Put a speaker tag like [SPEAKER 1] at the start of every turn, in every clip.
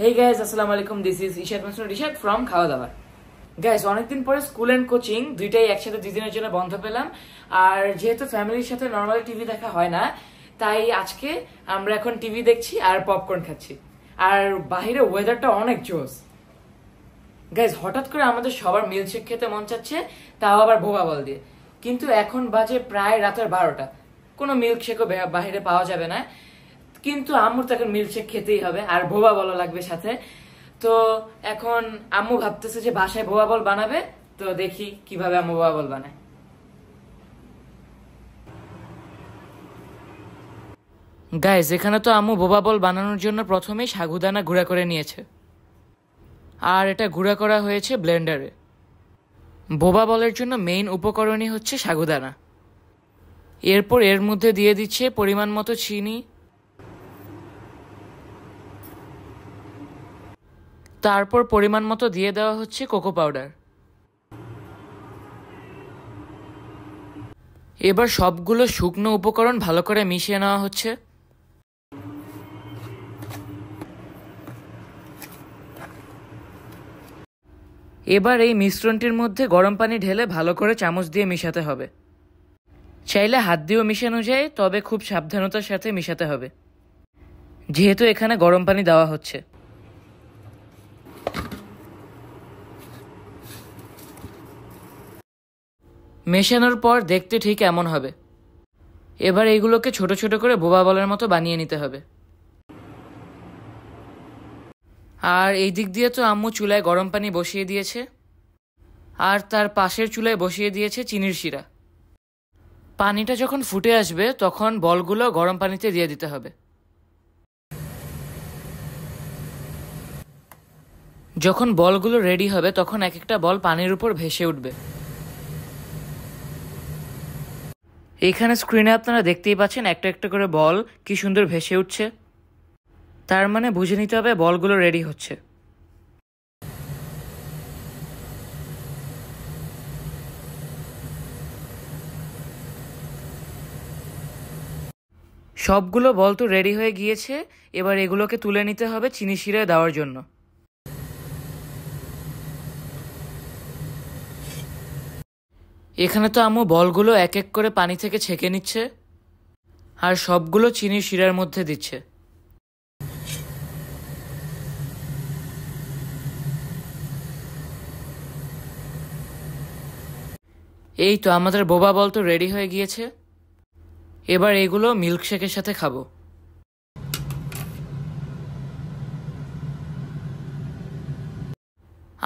[SPEAKER 1] হেই guys আসসালাম আলাইকুম this is ইশাদ মাসুন রিশাদ ফ্রম খাওয়া দাওয়ার গ্যাস অনেকদিন পরে স্কুল অ্যান্ড কোচিং দুইটাই একসাথে দুদিনের জন্য বন্ধ পেলাম আর যেহেতু ফ্যামিলির সাথে নর্মালি টিভি দেখা হয় না তাই আজকে আমরা এখন টিভি দেখছি আর পপকর্ন খাচ্ছি আর বাহিরে ওয়েদারটা অনেক জোস গ্যাস হঠাৎ করে আমাদের সবার মিল্কশেক খেতে মন চাচ্ছে তাও আবার ভোগা বল দিয়ে কিন্তু এখন বাজে প্রায় রাতের বারোটা কোনো মিল্কশেকও বাহিরে পাওয়া যাবে না কিন্তু আম্মুর তো এখন মিল্কশেক খেতেই হবে আর ভোবা বল লাগবে সাথে তো এখন আম্মু ভাবতেছে যে বাসায় ভোবা বল বানাবে তো দেখি কিভাবে আম্মু ভোবা বল বানায় গাইজ এখানে তো আম্মু বোবা বল বানানোর জন্য প্রথমেই সাগুদানা গুঁড়া করে নিয়েছে আর এটা গুঁড়া করা হয়েছে ব্লেন্ডারে বোবা বলের জন্য মেইন উপকরণই হচ্ছে সাগুদানা এরপর এর মধ্যে দিয়ে দিচ্ছে পরিমাণ মতো চিনি তারপর পরিমাণ মতো দিয়ে দেওয়া হচ্ছে কোকো পাউডার এবার সবগুলো শুকনো উপকরণ ভালো করে মিশিয়ে নেওয়া হচ্ছে এবার এই মিশ্রণটির মধ্যে গরম পানি ঢেলে ভালো করে চামচ দিয়ে মিশাতে হবে চাইলে হাত দিয়েও মিশানো যায় তবে খুব সাবধানতার সাথে মিশাতে হবে যেহেতু এখানে গরম পানি দেওয়া হচ্ছে মেশানোর পর দেখতে ঠিক এমন হবে এবার এইগুলোকে ছোট ছোট করে বোবা বলের মতো বানিয়ে নিতে হবে আর এই দিক দিয়ে তো আম্মু চুলায় গরম পানি বসিয়ে দিয়েছে আর তার পাশের চুলায় বসিয়ে দিয়েছে চিনির শিরা পানিটা যখন ফুটে আসবে তখন বলগুলো গরম পানিতে দিয়ে দিতে হবে যখন বলগুলো রেডি হবে তখন এক একটা বল পানির উপর ভেসে উঠবে এখানে স্ক্রিনে আপনারা দেখতেই পাচ্ছেন একটা একটা করে বল কি সুন্দর ভেসে উঠছে তার মানে বুঝে নিতে হবে বলগুলো রেডি হচ্ছে সবগুলো বল তো রেডি হয়ে গিয়েছে এবার এগুলোকে তুলে নিতে হবে চিনি শিরায় দেওয়ার জন্য এখানে তো আম্মু বলগুলো এক এক করে পানি থেকে ছেঁকে নিচ্ছে আর সবগুলো চিনি শিরার মধ্যে দিচ্ছে এই তো আমাদের বোবা বল তো রেডি হয়ে গিয়েছে এবার এগুলো মিল্কশেকের সাথে খাবো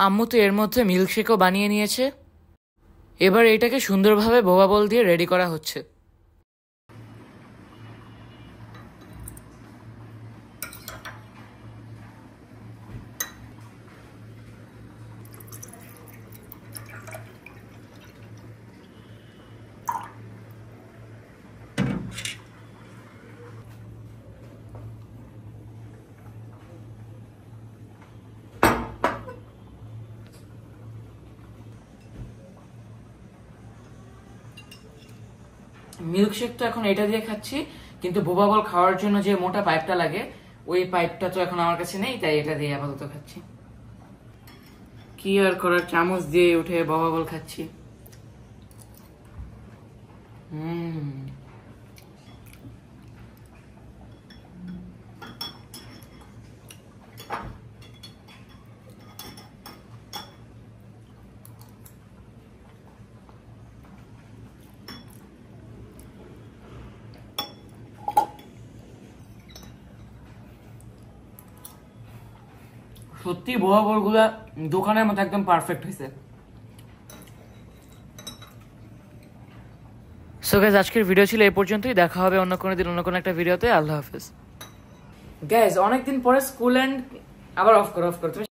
[SPEAKER 1] আম্মু তো এর মধ্যে মিল্কশেকও বানিয়ে নিয়েছে এবার এটাকে সুন্দরভাবে বোবা বল দিয়ে রেডি করা হচ্ছে মিল্কশেক তো এখন এটা দিয়ে খাচ্ছি কিন্তু বোবা বল খাওয়ার জন্য যে মোটা পাইপটা লাগে ওই পাইপটা তো এখন আমার কাছে নেই তাই এটা দিয়ে আপাতত খাচ্ছি কি আর করার চামচ দিয়ে উঠে বাবা বল খাচ্ছি হুম সত্যি বড় বড়গুলা দোকানের মতো একদম পারফেক্ট হয়েছে সো গ্যাস আজকের ভিডিও ছিল এই পর্যন্তই দেখা হবে অন্য কোনো দিন অন্য কোনো একটা ভিডিওতে আল্লাহ হাফেজ গ্যাস অনেকদিন পরে স্কুল অ্যান্ড আবার অফ করো অফ করো